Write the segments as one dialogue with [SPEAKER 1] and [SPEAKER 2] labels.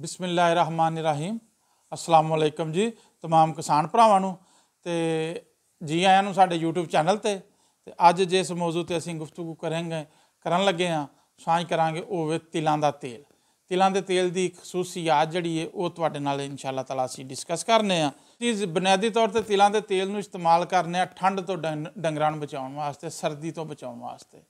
[SPEAKER 1] ਬਿਸਮਿਲ੍ਲਾਹਿਰਰਹਿਮਾਨਿਰਰਹੀਮ ਅਸਲਾਮ ਅਲੈਕਮ ਜੀ तमाम ਕਿਸਾਨ ਭਰਾਵਾਂ ਨੂੰ ਤੇ ਜੀ ਆਇਆਂ ਨੂੰ ਸਾਡੇ YouTube ਚੈਨਲ ਤੇ ਤੇ ਅੱਜ ਜਿਸ ਮੌਜੂ ਤੇ ਅਸੀਂ ਗੁਫ਼ਤਗੂ ਕਰਾਂਗੇ ਕਰਨ ਲੱਗੇ ਆ ਸਾਂਝ ਕਰਾਂਗੇ ਉਹ ਵੇ ਤਿਲਾਂ ਦਾ ਤੇਲ ਤਿਲਾਂ ਦੇ ਤੇਲ ਦੀ ਖਸੂਸੀਅਤ ਜਿਹੜੀ ਹੈ ਉਹ ਤੁਹਾਡੇ ਨਾਲ ਇਨਸ਼ਾਅੱਲਾ ਤਾਲਾ ਅਸੀਂ ਡਿਸਕਸ ਕਰਨੇ ਆ ਚੀਜ਼ ਬੁਨਿਆਦੀ ਤੌਰ ਤੇ ਤਿਲਾਂ ਦੇ ਤੇਲ ਨੂੰ ਇਸਤੇਮਾਲ ਕਰਨੇ ਆ ਠੰਡ ਤੋਂ ਡੰਗਰਾਂ ਨੂੰ ਬਚਾਉਣ ਵਾਸਤੇ ਸਰਦੀ ਤੋਂ ਬਚਾਉਣ ਵਾਸਤੇ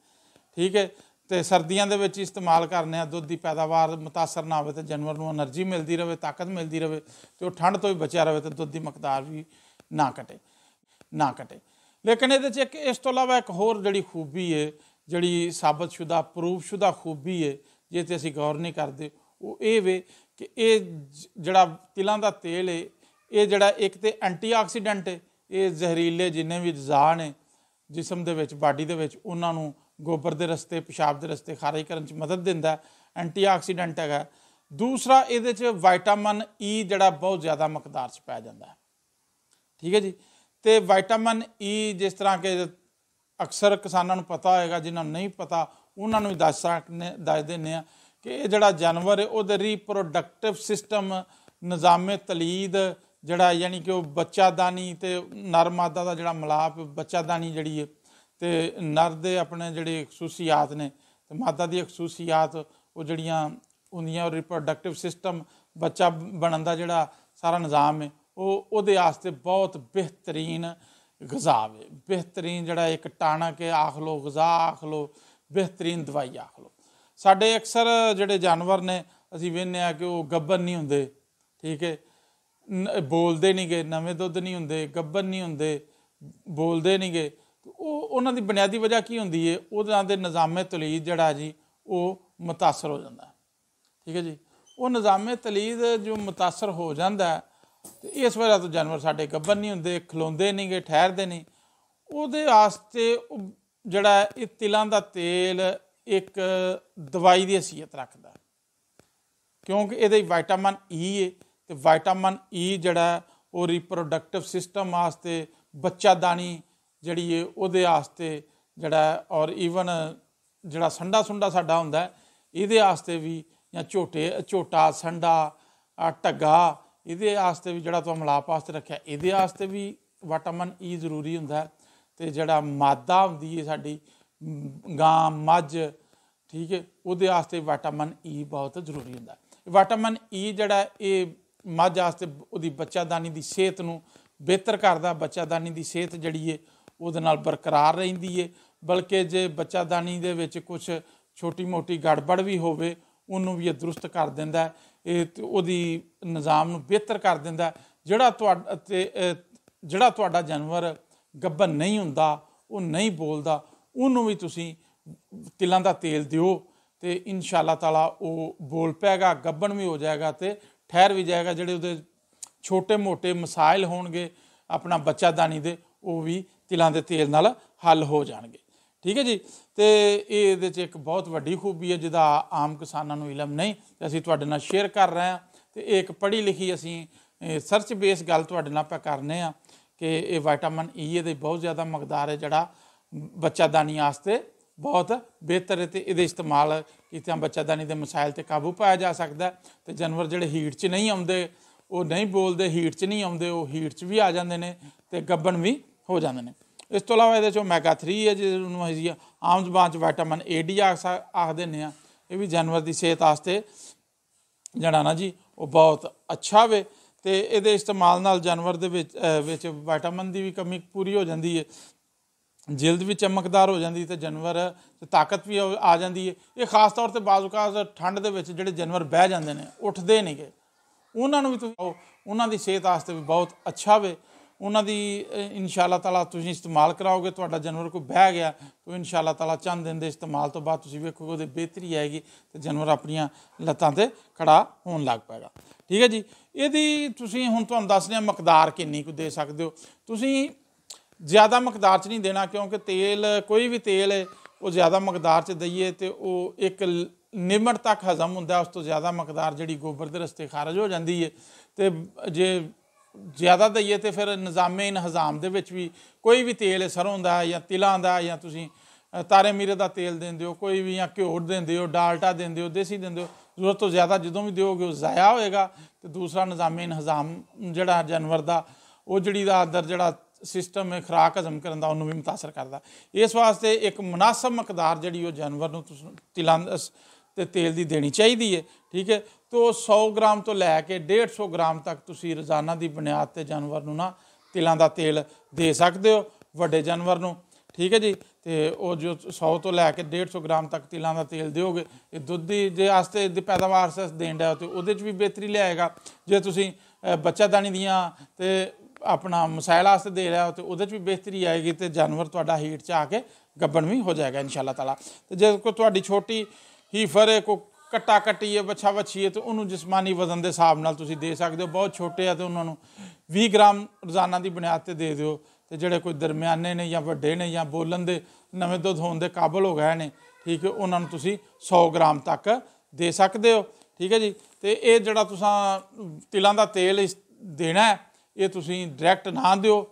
[SPEAKER 1] ਠੀਕ ਹੈ ਤੇ ਸਰਦੀਆਂ ਦੇ ਵਿੱਚ ਇਸਤੇਮਾਲ ਕਰਨੇ ਆ ਦੁੱਧ ਦੀ ਪੈਦਾਵਾਰ متاثر ਨਾ ਹੋਵੇ ਤੇ ਜਾਨਵਰ ਨੂੰ એનર્ਜੀ ਮਿਲਦੀ ਰਹੇ ਤਾਕਤ ਮਿਲਦੀ ਰਹੇ ਤੇ ਉਹ ਠੰਡ ਤੋਂ ਵੀ ਬਚਿਆ ਰਹੇ ਤੇ ਦੁੱਧ ਦੀ ਮਕਦਾਰ ਵੀ ਨਾ ਘਟੇ ਨਾ ਘਟੇ ਲੇਕਿਨ ਇਹਦੇ 'ਚ ਇੱਕ ਇਸ ਤੋਂ ਇਲਾਵਾ ਇੱਕ ਹੋਰ ਜਿਹੜੀ ਖੂਬੀ ਹੈ ਜਿਹੜੀ ਸਾਬਤਸ਼ੁਦਾ ਪ੍ਰੂਫਸ਼ੁਦਾ ਖੂਬੀ ਹੈ ਜੇ ਤੇ ਅਸੀਂ ਗੌਰ ਨਹੀਂ ਕਰਦੇ ਉਹ ਇਹ ਵੇ ਕਿ ਇਹ ਜਿਹੜਾ ਤਿਲਾਂ ਦਾ ਤੇਲ ਹੈ ਇਹ ਜਿਹੜਾ ਇੱਕ ਤੇ ਐਂਟੀਆਕਸੀਡੈਂਟ ਹੈ ਇਹ ਜ਼ਹਿਰੀਲੇ ਜਿੰਨੇ ਵੀ ਰਜ਼ਾ ਨੇ ਜਿਸਮ ਦੇ ਵਿੱਚ ਬਾਡੀ ਦੇ ਵਿੱਚ ਉਹਨਾਂ ਨੂੰ ਗੋਬਰ ਦੇ ਰਸਤੇ ਪਿਸ਼ਾਬ ਦੇ ਰਸਤੇ ਖਾਰਜ ਕਰਨ ਚ ਮਦਦ ਦਿੰਦਾ ਐਂਟੀਆਕਸੀਡੈਂਟ ਹੈਗਾ ਦੂਸਰਾ ਇਹਦੇ ਚ ਵਿਟਾਮਿਨ ਈ e ਜਿਹੜਾ ਬਹੁਤ ਜ਼ਿਆਦਾ ਮਕਦਾਰ ਚ ਪਾਇਆ ਜਾਂਦਾ ਠੀਕ ਹੈ ਜੀ ਤੇ ਵਿਟਾਮਿਨ ਈ e ਜਿਸ ਤਰ੍ਹਾਂ ਕਿ ਅਕਸਰ ਕਿਸਾਨਾਂ ਨੂੰ ਪਤਾ ਹੋਏਗਾ ਜਿਨ੍ਹਾਂ ਨੂੰ ਨਹੀਂ ਪਤਾ ਉਹਨਾਂ ਨੂੰ ਦੱਸ ਦੱਸ ਦਿੰਨੇ ਆ ਕਿ ਇਹ ਜਿਹੜਾ ਜਾਨਵਰ ਹੈ ਉਹਦੇ ਰੀਪਰੋਡਕਟਿਵ ਸਿਸਟਮ ਨਿਜ਼ਾਮੇ ਤਲੀਦ ਜਿਹੜਾ ਯਾਨੀ ਕਿ ਉਹ ਬੱਚਾਦਾਨੀ ਤੇ ਨਰ ਮਾਦਾ ਦਾ ਜਿਹੜਾ ਮਲਾਪ ਬੱਚਾਦਾਨੀ ਜਿਹੜੀ ਹੈ ਤੇ ਨਰ ਦੇ ਆਪਣੇ ਜਿਹੜੇ ਖਸੂਸੀਅਤ ਨੇ ਤੇ ਮਾਦਾ ਦੀ ਖਸੂਸੀਅਤ ਉਹ ਜਿਹੜੀਆਂ ਹੁੰਦੀਆਂ ਰਿਪਰੋਡਕਟਿਵ ਸਿਸਟਮ ਬੱਚਾ ਬਣਨ ਦਾ ਜਿਹੜਾ ਸਾਰਾ ਨਿਜ਼ਾਮ ਹੈ ਉਹ ਉਹਦੇ ਆਸਤੇ ਬਹੁਤ ਬਿਹਤਰੀਨ ਗਜ਼ਾ ਹੈ ਬਿਹਤਰੀਨ ਜਿਹੜਾ ਇੱਕ ਟਾਣਾ ਕੇ ਆਖ ਲੋ ਗਜ਼ਾ ਆਖ ਲੋ ਬਿਹਤਰੀਨ ਦਵਾਈ ਆਖ ਲੋ ਸਾਡੇ ਅਕਸਰ ਜਿਹੜੇ ਜਾਨਵਰ ਨੇ ਅਸੀਂ ਵੇਖਨੇ ਆ ਕਿ ਉਹ ਗੱਬਰ ਨਹੀਂ ਹੁੰਦੇ ਠੀਕ ਹੈ ਬੋਲਦੇ ਨਹੀਂਗੇ ਨਵੇਂ ਦੁੱਧ ਨਹੀਂ ਹੁੰਦੇ ਗੱਬਰ ਨਹੀਂ ਹੁੰਦੇ ਬੋਲਦੇ ਨਹੀਂਗੇ ਉਹ ਉਹਨਾਂ ਦੀ ਬੁਨਿਆਦੀ ਵਜ੍ਹਾ ਕੀ ਹੁੰਦੀ ਏ ਉਹਨਾਂ ਦੇ ਨਿਜ਼ਾਮੇ ਤਲੀਦ ਜਿਹੜਾ ਜੀ ਉਹ متاثر ਹੋ ਜਾਂਦਾ ਠੀਕ ਹੈ ਜੀ ਉਹ ਨਿਜ਼ਾਮੇ ਤਲੀਦ ਜੋ متاثر ਹੋ ਜਾਂਦਾ ਤੇ ਇਸ ਵਜ੍ਹਾ ਤੋਂ ਜਾਨਵਰ ਸਾਡੇ ਗੱਬਰ ਨਹੀਂ ਹੁੰਦੇ ਖਲੋਂਦੇ ਨਹੀਂਗੇ ਠਹਿਰਦੇ ਨਹੀਂ ਉਹਦੇ ਵਾਸਤੇ ਜਿਹੜਾ ਇਹ ਤਿਲਾਂ ਦਾ ਤੇਲ ਇੱਕ ਦਵਾਈ ਦੀ ਹਸੀਅਤ ਰੱਖਦਾ ਕਿਉਂਕਿ ਇਹਦੇ ਵਿਟਾਮਿਨ e e ਈ ਹੈ ਤੇ ਵਿਟਾਮਿਨ ਈ ਜਿਹੜਾ ਉਹ ਰੀਪਰੋਡਕਟਿਵ ਸਿਸਟਮ ਵਾਸਤੇ ਬੱਚਾ ਦਾਣੀ ਜਿਹੜੀ ਏ ਉਹਦੇ ਆਸਤੇ ਜਿਹੜਾ ਔਰ ਈਵਨ ਜਿਹੜਾ ਸੰਡਾ ਸੁੰਡਾ ਸਾਡਾ ਹੁੰਦਾ ਇਹਦੇ ਆਸਤੇ ਵੀ ਜਾਂ ਝੋਟੇ ਝੋਟਾ ਸੰਡਾ ਟੱਗਾ ਇਹਦੇ ਆਸਤੇ ਵੀ ਜਿਹੜਾ ਤੋਂ ਮਲਾਪ ਆਸਤੇ ਰੱਖਿਆ ਇਹਦੇ ਆਸਤੇ ਵੀ ਵਿਟਾਮਿਨ ਈ e ਜ਼ਰੂਰੀ ਹੁੰਦਾ ਤੇ ਜਿਹੜਾ ਮਾਦਾ ਹੁੰਦੀ ਹੈ ਸਾਡੀ ਗਾਂ ਮੱਝ ਠੀਕ ਹੈ ਉਹਦੇ ਆਸਤੇ ਵਿਟਾਮਿਨ ਈ e ਬਹੁਤ ਜ਼ਰੂਰੀ ਹੁੰਦਾ ਵਿਟਾਮਿਨ ਈ e ਜਿਹੜਾ ਇਹ ਮੱਝ ਆਸਤੇ ਉਹਦੀ ਬੱਚਾਦਾਨੀ ਦੀ ਸਿਹਤ ਨੂੰ ਬਿਹਤਰ ਕਰਦਾ ਬੱਚਾਦਾਨੀ ਦੀ ਸਿਹਤ ਜਿਹੜੀ ਏ ਉਹਦੇ ਨਾਲ ਬਰਕਰਾਰ ਰਹਿੰਦੀ ਏ ਬਲਕਿ ਜੇ ਬੱਚਾਦਾਨੀ ਦੇ ਵਿੱਚ ਕੁਝ ਛੋਟੀ-ਮੋਟੀ ਗੜਬੜ ਵੀ ਹੋਵੇ ਉਹਨੂੰ ਵੀ ਇਹ ਦਰੁਸਤ ਕਰ ਦਿੰਦਾ ਇਹ ਉਹਦੀ ਨਿਜ਼ਾਮ ਨੂੰ ਬਿਹਤਰ ਕਰ ਦਿੰਦਾ ਜਿਹੜਾ ਤੁਹਾਡਾ ਤੇ ਜਿਹੜਾ ਤੁਹਾਡਾ ਜਾਨਵਰ ਗੱਬਨ ਨਹੀਂ ਹੁੰਦਾ ਉਹ ਨਹੀਂ ਬੋਲਦਾ ਉਹਨੂੰ ਵੀ ਤੁਸੀਂ ਤਿਲਾਂ ਦਾ ਤੇਲ ਦਿਓ ਤੇ ਇਨਸ਼ਾਅੱਲਾ ਤਾਲਾ ਉਹ ਬੋਲ ਪੈਗਾ ਗੱਬਨ ਵੀ ਹੋ ਜਾਏਗਾ ਤੇ ਠਹਿਰ ਵੀ ਜਾਏਗਾ ਜਿਹੜੇ ਉਹਦੇ ਛੋਟੇ-ਮੋਟੇ ਮਸਾਇਲ ਹੋਣਗੇ ਆਪਣਾ ਬੱਚਾਦਾਨੀ ਦੇ ਉਹ ਵੀ ਤਿਲਾਂ ਦੇ ਤੇਲ ਨਾਲ ਹੱਲ ਹੋ ਜਾਣਗੇ ਠੀਕ ਹੈ ਜੀ ਤੇ ਇਹ ਇਹਦੇ 'ਚ ਇੱਕ ਬਹੁਤ ਵੱਡੀ ਖੂਬੀ ਹੈ ਜਿਹਦਾ ਆਮ ਕਿਸਾਨਾਂ ਨੂੰ ਇਲਮ ਨਹੀਂ ਤੇ ਅਸੀਂ ਤੁਹਾਡੇ ਨਾਲ ਸ਼ੇਅਰ ਕਰ ਰਹੇ ਹਾਂ ਤੇ ਇਹ ਇੱਕ ਪੜ੍ਹੀ ਲਿਖੀ ਅਸੀਂ ਸਰਚ ਬੇਸ ਗੱਲ ਤੁਹਾਡੇ ਨਾਲ ਆਪਾਂ ਕਰਨੇ ਆ ਕਿ ਇਹ ਵਿਟਾਮਿਨ ਈ e ਇਹਦੇ ਬਹੁਤ ਜ਼ਿਆਦਾ ਮਕਦਾਰ ਹੈ ਜਿਹੜਾ ਬੱਚਾਦਾਨੀ ਵਾਸਤੇ ਬਹੁਤ ਬਿਹਤਰ ਹੈ ਤੇ ਇਹਦੇ ਇਸਤੇਮਾਲ ਕੀਤਾ ਬੱਚਾਦਾਨੀ ਦੇ ਮਸਾਇਲ ਤੇ ਕਾਬੂ ਪਾਇਆ ਜਾ ਸਕਦਾ ਤੇ ਜਾਨਵਰ ਜਿਹੜੇ ਹੀਟ 'ਚ ਨਹੀਂ ਆਉਂਦੇ ਉਹ ਨਹੀਂ ਬੋਲਦੇ ਹੀਟ 'ਚ ਨਹੀਂ ਆਉਂਦੇ ਉਹ ਹੀਟ 'ਚ ਵੀ ਆ ਜਾਂਦੇ ਨੇ ਤੇ ਗੱਬਣ ਵੀ ਹੋ ਜਾਂਦੇ ਨੇ ਇਸ ਤੋਂ ਇਲਾਵਾ ਇਹਦੇ ਚੋਂ ਮੈਗਾ 3 ਹੈ ਜਿਹਨੂੰ ਨੂੰ ਅਸੀਂ ਆਮ ਜ਼ਬਾਨ ਚ ਵਿਟਾਮਿਨ ਏ ਡੀ ਆਖ ਦਿੰਨੇ ਆ ਇਹ ਵੀ ਜਾਨਵਰ ਦੀ ਸਿਹਤ ਵਾਸਤੇ ਜਿਹੜਾ ਨਾ ਜੀ ਉਹ ਬਹੁਤ ਅੱਛਾ ਵੇ ਤੇ ਇਹਦੇ ਇਸਤੇਮਾਲ ਨਾਲ ਜਾਨਵਰ ਦੇ ਵਿੱਚ ਵਿੱਚ ਵਿਟਾਮਿਨ ਦੀ ਵੀ ਕਮੀ ਪੂਰੀ ਹੋ ਜਾਂਦੀ ਹੈ ਜਿਲਦ ਵੀ ਚਮਕਦਾਰ ਹੋ ਜਾਂਦੀ ਤੇ ਜਾਨਵਰ ਤੇ ਤਾਕਤ ਵੀ ਆ ਜਾਂਦੀ ਹੈ ਇਹ ਖਾਸ ਤੌਰ ਤੇ ਬਾਜ਼ੂਕਾਸ ਠੰਡ ਦੇ ਵਿੱਚ ਜਿਹੜੇ ਜਾਨਵਰ ਬਹਿ ਜਾਂਦੇ ਨੇ ਉੱਠਦੇ ਨਹੀਂਗੇ ਉਹਨਾਂ ਨੂੰ ਵੀ ਤੁਸੀਂ ਉਹਨਾਂ ਦੀ ਸਿਹਤ ਵਾਸਤੇ ਵੀ ਬਹੁਤ ਅੱਛਾ ਵੇ ਉਹਨਾਂ ਦੀ ਇਨਸ਼ਾ ਅੱਲਾਹ ਤਾਲਾ ਤੁਸੀਂ ਇਸਤੇਮਾਲ ਕਰਾਓਗੇ ਤੁਹਾਡਾ ਜਾਨਵਰ ਕੋਈ ਬਹਿ ਗਿਆ ਉਹ ਇਨਸ਼ਾ ਅੱਲਾਹ ਤਾਲਾ ਚੰਦ ਦਿਨ ਦੇ ਇਸਤੇਮਾਲ ਤੋਂ ਬਾਅਦ ਤੁਸੀਂ ਵੇਖੋਗੇ ਉਹਦੇ ਬਿਹਤਰੀ ਆਏਗੀ ਤੇ ਜਾਨਵਰ ਆਪਣੀਆਂ ਲੱਤਾਂ ਤੇ ਖੜਾ ਹੋਣ ਲੱਗ ਪਏਗਾ ਠੀਕ ਹੈ ਜੀ ਇਹਦੀ ਤੁਸੀਂ ਹੁਣ ਤੁਹਾਨੂੰ ਦੱਸ ਰਿਹਾ ਮਕਦਾਰ ਕਿੰਨੀ ਕੁ ਦੇ ਸਕਦੇ ਹੋ ਤੁਸੀਂ ਜ਼ਿਆਦਾ ਮਕਦਾਰ 'ਚ ਨਹੀਂ ਦੇਣਾ ਕਿਉਂਕਿ ਤੇਲ ਕੋਈ ਵੀ ਤੇਲ ਹੈ ਉਹ ਜ਼ਿਆਦਾ ਮਕਦਾਰ 'ਚ ਦਈਏ ਤੇ ਉਹ ਇੱਕ ਨਿਮਰ ਤੱਕ ਹਜ਼ਮ ਹੁੰਦਾ ਉਸ ਤੋਂ ਜ਼ਿਆਦਾ ਮਕਦਾਰ ਜਿਹੜੀ ਗੋਬਰ ਦੇ ਰਸਤੇ ਖਾਰਜ ਹੋ ਜਾਂਦੀ ਹੈ ਤੇ ਜੇ ਜ਼ਿਆਦਾ ਦਈਏ ਤੇ ਫਿਰ ਨਿਜ਼ਾਮੇ ਇਨਹਜ਼ਾਮ ਦੇ ਵਿੱਚ ਵੀ ਕੋਈ ਵੀ ਤੇਲ ਸਰੋਂ ਦਾ ਜਾਂ ਤਿਲਾਂ ਦਾ ਜਾਂ ਤੁਸੀਂ ਤਾਰੇ ਮੀਰੇ ਦਾ ਤੇਲ ਦਿੰਦੇ ਹੋ ਕੋਈ ਵੀ ਜਾਂ ਘਿਓੜ ਦਿੰਦੇ ਹੋ ਡਾਲਟਾ ਦਿੰਦੇ ਹੋ ਦੇਸੀ ਦਿੰਦੇ ਹੋ ਜ਼ਰੂਰਤ ਤੋਂ ਜ਼ਿਆਦਾ ਜਦੋਂ ਵੀ ਦਿਓਗੇ ਉਹ ਜ਼ਾਇਆ ਹੋਏਗਾ ਤੇ ਦੂਸਰਾ ਨਿਜ਼ਾਮੇ ਇਨਹਜ਼ਾਮ ਜਿਹੜਾ ਜਾਨਵਰ ਦਾ ਉਹ ਜਿਹੜੀ ਦਾ ਆਦਰ ਜਿਹੜਾ ਸਿਸਟਮ ਹੈ ਖਰਾਕ ਹਜ਼ਮ ਕਰਨ ਦਾ ਉਹਨੂੰ ਵੀ متاثر ਕਰਦਾ ਇਸ ਵਾਸਤੇ ਇੱਕ ਮناسب ਮਕਦਾਰ ਜਿਹੜੀ ਉਹ ਜਾਨਵਰ ਨੂੰ ਤੁਸੀਂ ਤਿਲਾਂ ਤੇ ਤੇਲ ਦੀ ਦੇਣੀ ਚਾਹੀਦੀ ਹੈ ਠੀਕ ਹੈ ਤੋ 100 ਗ੍ਰਾਮ ਤੋਂ ਲੈ ਕੇ 150 ਗ੍ਰਾਮ ਤੱਕ ਤੁਸੀਂ ਰੋਜ਼ਾਨਾ ਦੀ ਬੁਨਿਆਦ ਤੇ ਜਾਨਵਰ ਨੂੰ ਨਾ ਤਿਲਾਂ ਦਾ ਤੇਲ ਦੇ ਸਕਦੇ ਹੋ ਵੱਡੇ ਜਾਨਵਰ ਨੂੰ ਠੀਕ ਹੈ ਜੀ ਤੇ ਉਹ ਜੋ 100 ਤੋਂ ਲੈ ਕੇ 150 ਗ੍ਰਾਮ ਤੱਕ ਤਿਲਾਂ ਦਾ ਤੇਲ ਦਿਓਗੇ ਇਹ ਦੁੱਧ ਦੀ ਦੇ ਆਸਤੇ ਦੀ ਪੈਦਾਵਾਰ ਸਸ ਦੇਂਦਾ ਤੇ ਉਹਦੇ ਚ ਵੀ ਬਿਹਤਰੀ ਲਿਆਏਗਾ ਜੇ ਤੁਸੀਂ ਬੱਚਾਦਾਨੀ ਦੀਆਂ ਤੇ ਆਪਣਾ ਮਸਾਇਲ ਆਸਤੇ ਦੇ ਰਿਹਾ ਤੇ ਉਹਦੇ ਚ ਵੀ ਬਿਹਤਰੀ ਆਏਗੀ ਤੇ ਜਾਨਵਰ ਤੁਹਾਡਾ ਹੀਟ ਚ ਆ ਕੇ ਗੱਬਣ ਵੀ ਹੋ ਜਾਏਗਾ ਇਨਸ਼ਾਅੱਲਾ ਤਾਲਾ ਤੇ ਜੇ ਕੋ ਤੁਹਾਡੀ ਛੋਟੀ ਹੀ ਫਰੇ ਕੋ ਕਟਾ ਕਟੀਏ ਬੱਛਾ ਬੱਛੀਏ ਤੇ ਉਹਨੂੰ ਜਿਸਮਾਨੀ ਵਜ਼ਨ ਦੇ ਹਿਸਾਬ ਨਾਲ ਤੁਸੀਂ ਦੇ ਸਕਦੇ ਹੋ ਬਹੁਤ ਛੋਟੇ ਆ ਤੇ ਉਹਨਾਂ ਨੂੰ 20 ਗ੍ਰਾਮ ਰੋਜ਼ਾਨਾ ਦੀ ਬੁਨਿਆਦ ਤੇ ਦੇ ਦਿਓ ਤੇ ਜਿਹੜੇ ਕੋਈ ਦਰਮਿਆਨੇ ਨੇ ਜਾਂ ਵੱਡੇ ਨੇ ਜਾਂ ਬੋਲਣ ਦੇ ਨਵੇਂ ਦੁੱਧ ਹੋਣ ਦੇ ਕਾਬਲ ਹੋ ਗਏ ਨੇ ਠੀਕ ਹੈ ਉਹਨਾਂ ਨੂੰ ਤੁਸੀਂ 100 ਗ੍ਰਾਮ ਤੱਕ ਦੇ ਸਕਦੇ ਹੋ ਠੀਕ ਹੈ ਜੀ ਤੇ ਇਹ ਜਿਹੜਾ ਤੁਸੀਂ ਤਿਲਾਂ ਦਾ ਤੇਲ ਦੇਣਾ ਇਹ ਤੁਸੀਂ ਡਾਇਰੈਕਟ ਨਾ ਦਿਓ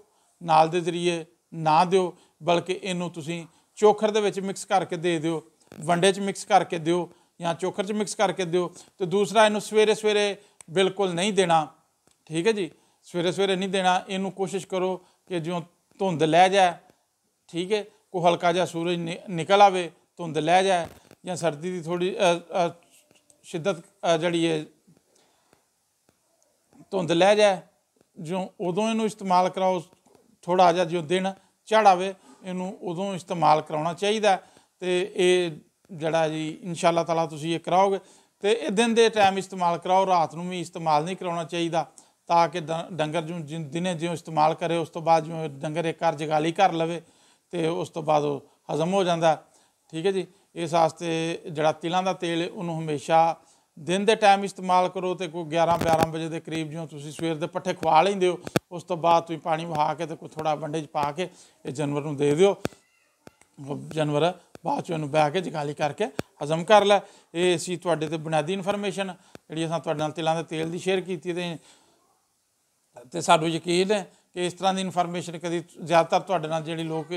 [SPEAKER 1] ਨਾਲ ਦੇ ਜ਼ਰੀਏ ਨਾ ਦਿਓ ਬਲਕਿ ਇਹਨੂੰ ਤੁਸੀਂ ਚੋਖਰ ਦੇ ਵਿੱਚ ਮਿਕਸ ਕਰਕੇ ਦੇ ਦਿਓ ਵੰਡੇ 'ਚ ਮਿਕਸ ਕਰਕੇ ਦਿਓ ਜਾਂ ਚੋਕਰ 'ਚ ਮਿਕਸ ਕਰਕੇ ਦਿਓ ਤੇ ਦੂਸਰਾ ਇਹਨੂੰ ਸਵੇਰੇ ਸਵੇਰੇ ਬਿਲਕੁਲ ਨਹੀਂ ਦੇਣਾ ਠੀਕ ਹੈ ਜੀ ਸਵੇਰੇ ਸਵੇਰੇ ਨਹੀਂ ਦੇਣਾ ਇਹਨੂੰ ਕੋਸ਼ਿਸ਼ ਕਰੋ ਕਿ ਜਿਉਂ ਧੁੰਦ ਲੈ ਜਾਏ ਠੀਕ ਹੈ ਕੋ ਹਲਕਾ ਜਿਹਾ ਸੂਰਜ ਨਿਕਲ ਆਵੇ ਧੁੰਦ ਲੈ ਜਾਏ ਜਾਂ ਸਰਦੀ ਦੀ ਥੋੜੀ ਸ਼ਿੱਦਤ ਜਿਹੜੀ ਹੈ ਧੁੰਦ ਲੈ ਜਾਏ ਜਿਉਂ ਉਦੋਂ ਇਹਨੂੰ ਇਸਤੇਮਾਲ ਕਰਾਓ ਥੋੜਾ ਜਿਹਾ ਜਿਉਂ ਦਿਨ ਚੜਾਵੇ ਇਹਨੂੰ ਉਦੋਂ ਇਸਤੇਮਾਲ ਕਰਾਉਣਾ ਚਾਹੀਦਾ ਤੇ ਇਹ ਜਿਹੜਾ ਜੀ ਇਨਸ਼ਾ ਅੱਲਾਹ ਤਾਲਾ ਤੁਸੀਂ ਇਹ ਕਰਾਓਗੇ ਤੇ ਇਹ ਦਿਨ ਦੇ ਟਾਈਮ ਇਸਤੇਮਾਲ ਕਰਾਓ ਰਾਤ ਨੂੰ ਵੀ ਇਸਤੇਮਾਲ ਨਹੀਂ ਕਰਾਉਣਾ ਚਾਹੀਦਾ ਤਾਂ ਕਿ ਡੰਗਰ ਜਿਉਂ ਦਿਨੇ ਜਿਉਂ ਇਸਤੇਮਾਲ ਕਰੇ ਉਸ ਤੋਂ ਬਾਅਦ ਜਿਉਂ ਡੰਗਰ ਇੱਕ ਕਰ ਜਗਾਲੀ ਕਰ ਲਵੇ ਤੇ ਉਸ ਤੋਂ ਬਾਅਦ ਉਹ ਹਜ਼ਮ ਹੋ ਜਾਂਦਾ ਠੀਕ ਹੈ ਜੀ ਇਸ ਵਾਸਤੇ ਜਿਹੜਾ ਤਿਲਾਂ ਦਾ ਤੇਲ ਉਹਨੂੰ ਹਮੇਸ਼ਾ ਦਿਨ ਦੇ ਟਾਈਮ ਇਸਤੇਮਾਲ ਕਰੋ ਤੇ ਕੋਈ 11 12 ਵਜੇ ਦੇ ਕਰੀਬ ਜਿਉਂ ਤੁਸੀਂ ਸਵੇਰ ਦੇ ਪੱਠੇ ਖਵਾ ਲੈਂਦੇ ਹੋ ਉਸ ਤੋਂ ਬਾਅਦ ਤੁਸੀਂ ਪਾਣੀ ਵਹਾ ਕੇ ਤੇ ਕੋਈ ਥੋੜਾ ਵੰਡੇ ਚ ਪਾ ਕੇ ਇਹ ਜਾਨਵਰ ਨੂੰ ਦੇ ਦਿਓ ਜਾਨਵਰ ਬਾਅਦ ਚ ਉਹਨੂੰ ਬਹਿ ਕੇ ਜਗਾਲੀ ਕਰਕੇ ਹਜ਼ਮ ਕਰ ਲੈ ਇਹ ਸੀ ਤੁਹਾਡੇ ਤੇ ਬੁਨਿਆਦੀ ਇਨਫੋਰਮੇਸ਼ਨ ਜਿਹੜੀ ਅਸਾਂ ਤੁਹਾਡੇ ਨਾਲ ਤਿਲਾਂ ਦੇ ਤੇਲ ਦੀ ਸ਼ੇਅਰ ਕੀਤੀ ਤੇ ਤੇ ਸਾਨੂੰ ਯਕੀਨ ਹੈ ਕਿ ਇਸ ਤਰ੍ਹਾਂ ਦੀ ਇਨਫੋਰਮੇਸ਼ਨ ਕਦੀ ਜ਼ਿਆਦਾਤਰ ਤੁਹਾਡੇ ਨਾਲ ਜਿਹੜੀ ਲੋਕ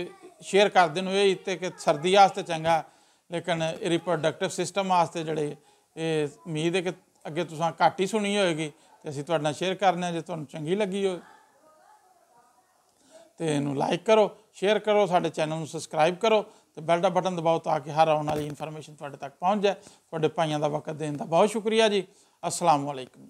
[SPEAKER 1] ਸ਼ੇਅਰ ਕਰਦੇ ਨੇ ਇਹ ਇੱਥੇ ਕਿ ਸਰਦੀ ਆਸਤੇ ਚੰਗਾ ਲੇਕਿਨ ਰਿਪਰੋਡਕਟਿਵ ਸਿਸਟਮ ਆਸਤੇ ਜਿਹੜੇ ਇਹ ਉਮੀਦ ਹੈ ਕਿ ਅੱਗੇ ਤੁਸੀਂ ਘੱਟ ਹੀ ਸੁਣੀ ਹੋਏਗੀ ਤੇ ਅਸੀਂ ਤੁਹਾਡੇ ਨਾਲ ਸ਼ੇਅਰ ਕਰਨਾ ਜੇ ਤੁਹਾਨੂੰ ਚੰਗੀ ਲੱਗੀ ਹੋਵੇ ਤੇ ਇਹਨੂੰ ਲਾਈਕ ਕਰੋ ਸ਼ੇਅਰ ਕਰੋ ਸਾਡੇ ਚੈਨਲ ਨੂੰ ਸਬਸਕ੍ਰਾਈਬ ਕਰੋ ਤੇ ਬੈਲ ਦਾ ਬਟਨ ਦਬਾਓ ਤਾਂ ਕਿ ਹਰ ਆਉਣ ਵਾਲੀ ਇਨਫੋਰਮੇਸ਼ਨ ਤੁਹਾਡੇ ਤੱਕ ਪਹੁੰਚ ਜਾਏ ਤੁਹਾਡੇ ਭਾਈਆਂ ਦਾ ਵਕਤ ਦੇਣ ਦਾ ਬਹੁਤ ਸ਼ੁਕਰੀਆ ਜੀ ਅਸਲਾਮ ਵਾਲੇਕਮ